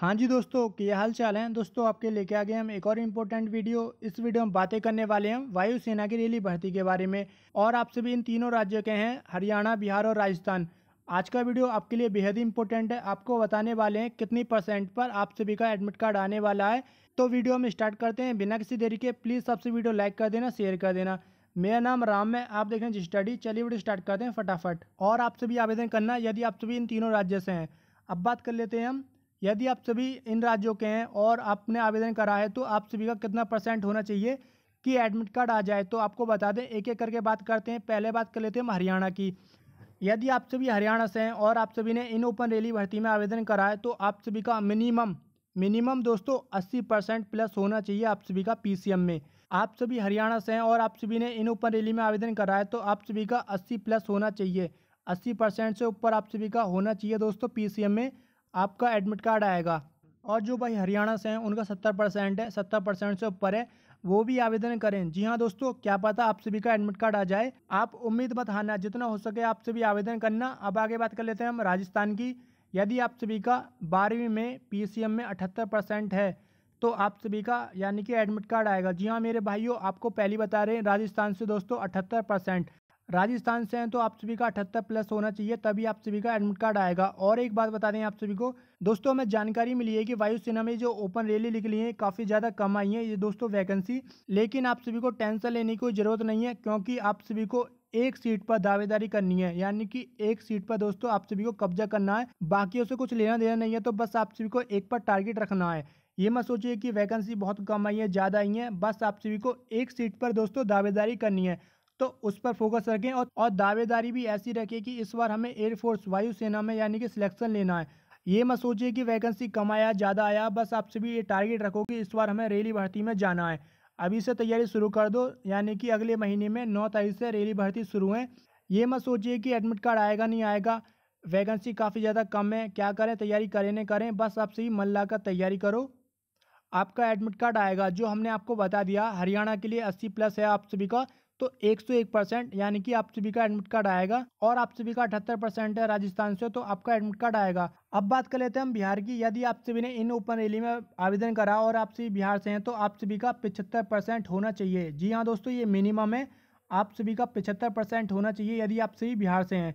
हाँ जी दोस्तों क्या हाल चाल हैं दोस्तों आपके लेके आ गए हम एक और इम्पोर्टेंट वीडियो इस वीडियो में बातें करने वाले हैं वायुसेना की रेली भर्ती के बारे में और आपसे भी इन तीनों राज्यों के हैं हरियाणा बिहार और राजस्थान आज का वीडियो आपके लिए बेहद इंपॉर्टेंट है आपको बताने वाले हैं कितनी परसेंट पर आप सभी का एडमिट कार्ड आने वाला है तो वीडियो हम स्टार्ट करते हैं बिना किसी देरी के प्लीज़ सबसे वीडियो लाइक कर देना शेयर कर देना मेरा नाम राम है आप देख रहे हैं स्टडी चलिए वीडियो स्टार्ट करते हैं फटाफट और आप सभी आवेदन करना यदि आप सभी इन तीनों राज्यों से हैं अब बात कर लेते हैं हम यदि आप सभी इन राज्यों के हैं और आपने आवेदन करा है तो आप सभी का कितना परसेंट होना चाहिए कि एडमिट कार्ड आ जाए तो आपको बता दें एक एक करके बात करते हैं पहले बात कर लेते हैं हरियाणा की यदि आप सभी हरियाणा से हैं और आप सभी ने इन ओपन रैली भर्ती में आवेदन करा है तो आप सभी का मिनिमम मिनिमम दोस्तों अस्सी परसेंट प्लस होना चाहिए आप सभी का पीसीएम में आप सभी हरियाणा से हैं और आप सभी ने इन ओपन रैली में आवेदन करा है तो आप सभी का अस्सी प्लस होना चाहिए अस्सी परसेंट से ऊपर आप सभी का होना चाहिए दोस्तों पीसीएम में आपका एडमिट कार्ड आएगा और जो भाई हरियाणा से हैं उनका सत्तर परसेंट है सत्तर परसेंट से ऊपर है वो भी आवेदन करें जी हाँ दोस्तों क्या पता आप सभी का एडमिट कार्ड आ जाए आप उम्मीद मत हारना जितना हो सके आप सभी आवेदन करना अब आगे बात कर लेते हैं हम राजस्थान की यदि आप सभी का बारहवीं में पी में अठहत्तर परसेंट है तो आप सभी का यानी कि एडमिट कार्ड आएगा जी हाँ मेरे भाइयों आपको पहली बता रहे हैं राजस्थान से दोस्तों अठहत्तर परसेंट राजस्थान से हैं तो आप सभी का अठहत्तर प्लस होना चाहिए तभी आप सभी का एडमिट कार्ड आएगा और एक बात बता दें आप सभी को दोस्तों हमें जानकारी मिली है कि वायुसेना में जो ओपन रैली निकली है काफ़ी ज़्यादा कम आई है ये दोस्तों वैकेंसी लेकिन आप सभी को टेंशन लेने की कोई ज़रूरत नहीं है क्योंकि आप सभी को एक सीट पर दावेदारी करनी है यानी कि एक सीट पर दोस्तों आप सभी को कब्जा करना है बाकियों से कुछ लेना देना नहीं है तो बस आप सभी को एक पर टारगेट रखना है ये मत सोचिए कि वैकेंसी बहुत कम आई है ज़्यादा आई है बस आप सभी को एक सीट पर दोस्तों दावेदारी करनी है तो उस पर फोकस रखें और, और दावेदारी भी ऐसी रखें कि इस बार हमें एयरफोर्स वायुसेना में यानी कि सिलेक्शन लेना है ये मत सोचिए कि वैकेंसी कम आया ज़्यादा आया बस आप सभी ये टारगेट रखो कि इस बार हमें रेली भर्ती में जाना है अभी से तैयारी शुरू कर दो यानी कि अगले महीने में नौ तारीख से रेली भर्ती शुरू है ये मत सोचिए कि एडमिट कार्ड आएगा नहीं आएगा वैकेंसी काफ़ी ज़्यादा कम है क्या करें तैयारी करें नहीं करें बस आप ही मन ला तैयारी करो आपका एडमिट कार्ड आएगा जो हमने आपको बता दिया हरियाणा के लिए अस्सी प्लस है आप सभी का तो 101 परसेंट यानी कि आप सभी का एडमिट कार्ड आएगा और आप सभी का अठहत्तर परसेंट है राजस्थान से तो आपका एडमिट कार्ड आएगा अब बात कर लेते हैं हम बिहार की यदि आप सभी ने इन ओपन रैली में आवेदन करा और आप सभी बिहार से हैं तो आप सभी का पिछहत्तर परसेंट होना चाहिए जी हाँ दोस्तों ये मिनिमम है आप सभी का पिछहत्तर परसेंट होना चाहिए यदि आप सभी बिहार से हैं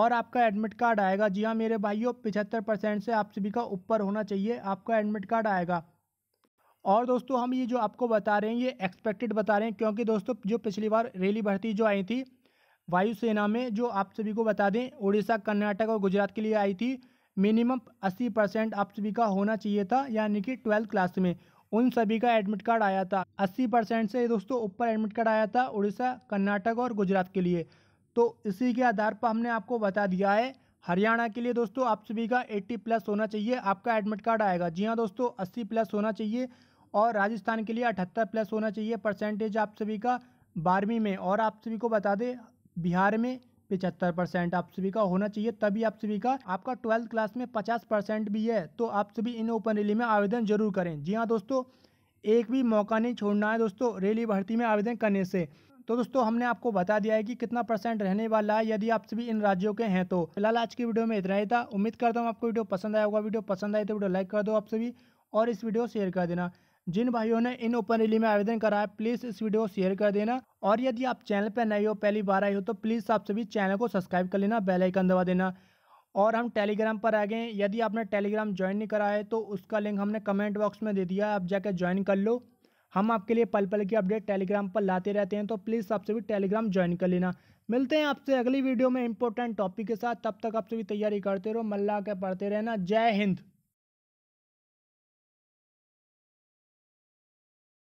और आपका एडमिट कार्ड आएगा जी हाँ मेरे भाइयों पिछहत्तर परसेंट से आप सभी का ऊपर होना चाहिए आपका एडमिट कार्ड आएगा और दोस्तों हम ये जो आपको बता रहे हैं ये एक्सपेक्टेड बता रहे हैं क्योंकि दोस्तों जो पिछली बार रेली भर्ती जो आई थी वायुसेना में जो आप सभी को बता दें उड़ीसा कर्नाटक और गुजरात के लिए आई थी मिनिमम अस्सी परसेंट आप सभी का होना चाहिए था यानी कि ट्वेल्थ क्लास में उन सभी का एडमिट कार्ड आया था अस्सी परसेंट से दोस्तों ऊपर एडमिट कार्ड आया था उड़ीसा कर्नाटक और गुजरात के लिए तो इसी के आधार पर हमने आपको बता दिया है हरियाणा के लिए दोस्तों आप सभी का 80 प्लस होना चाहिए आपका एडमिट कार्ड आएगा जी हाँ दोस्तों 80 प्लस होना चाहिए और राजस्थान के लिए 78 प्लस होना चाहिए परसेंटेज आप सभी का बारहवीं में और आप सभी को बता दें बिहार में पिचहत्तर परसेंट आप सभी का होना चाहिए तभी आप सभी का आपका ट्वेल्थ क्लास में पचास परसेंट भी है तो आप सभी इन ओपन रैली में आवेदन जरूर करें जी हाँ दोस्तों एक भी मौका नहीं छोड़ना है दोस्तों रैली भर्ती में आवेदन करने से तो दोस्तों हमने आपको बता दिया है कि कितना परसेंट रहने वाला है यदि आप सभी इन राज्यों के हैं तो फिलहाल आज की वीडियो में इतना ही था उम्मीद करता हूँ आपको वीडियो पसंद आया होगा वीडियो पसंद आए तो वीडियो लाइक कर दो आप सभी और इस वीडियो शेयर कर देना जिन भाइयों ने इन ओपन रिली में आवेदन करा है प्लीज़ इस वीडियो को शेयर कर देना और यदि आप चैनल पर नए हो पहली बार आए हो तो प्लीज़ आप सभी चैनल को सब्सक्राइब कर लेना बेल आइकन दबा देना और हम टेलीग्राम पर आ गए यदि आपने टेलीग्राम ज्वाइन नहीं करा है तो उसका लिंक हमने कमेंट बॉक्स में दे दिया आप जाकर ज्वाइन कर लो हम आपके लिए पल पल की अपडेट टेलीग्राम पर लाते रहते हैं तो प्लीज़ आपसे भी टेलीग्राम ज्वाइन कर लेना मिलते हैं आपसे अगली वीडियो में इंपॉर्टेंट टॉपिक के साथ तब तक आपसे भी तैयारी करते रहो मल्ला के पढ़ते रहना जय हिंद